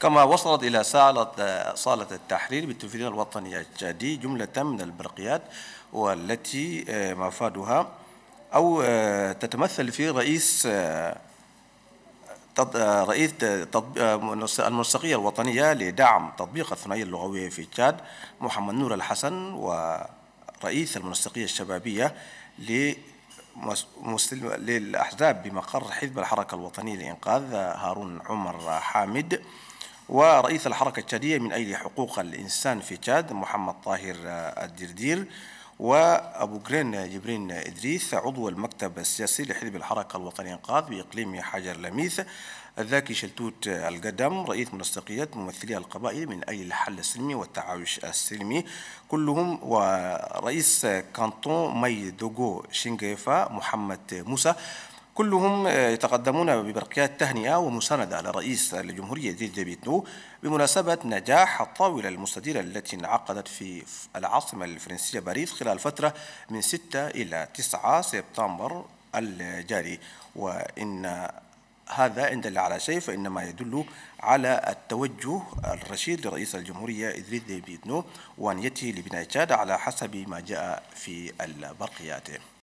كما وصلت إلى صالة صالة التحرير بالتلفزيون الوطني التشادي جملة من البرقيات والتي آه، مفادها أو آه، تتمثل في رئيس آه، رئيس المنسقية الوطنية لدعم تطبيق الثنائية اللغوية في تشاد محمد نور الحسن ورئيس المنسقية الشبابية للأحزاب بمقر حزب الحركة الوطنية لإنقاذ هارون عمر حامد ورئيس الحركة التشادية من أجل حقوق الإنسان في تشاد محمد طاهر آه، الدردير وأبو جرين جبرين إدريس عضو المكتب السياسي لحزب الحركة الوطنية إنقاذ بإقليم حجر لميث الذاكي شلتوت القدم رئيس منسقية ممثلي القبائل من أجل الحل السلمي والتعايش السلمي كلهم ورئيس كانتون مي دوغو شينغيفا محمد موسى كلهم آه، يتقدمون ببرقيات تهنئة ومساندة لرئيس الجمهورية دي ديبيتنو بمناسبة نجاح الطاولة المستديرة التي انعقدت في العاصمة الفرنسية باريس خلال فترة من 6 إلى 9 سبتمبر الجاري وإن هذا إن دل على شيء فإنما يدل على التوجه الرشيد لرئيس الجمهورية إدريس ديبيتنو يأتي لبناء تشاد على حسب ما جاء في البرقيات